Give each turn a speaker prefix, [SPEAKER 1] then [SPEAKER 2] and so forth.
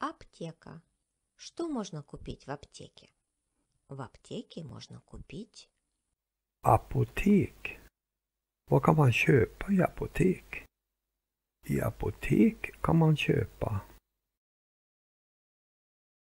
[SPEAKER 1] Аптека. Что можно купить в аптеке? В аптеке можно купить...
[SPEAKER 2] Apotek. Vad kan man köpa i apotek? I apotek kan man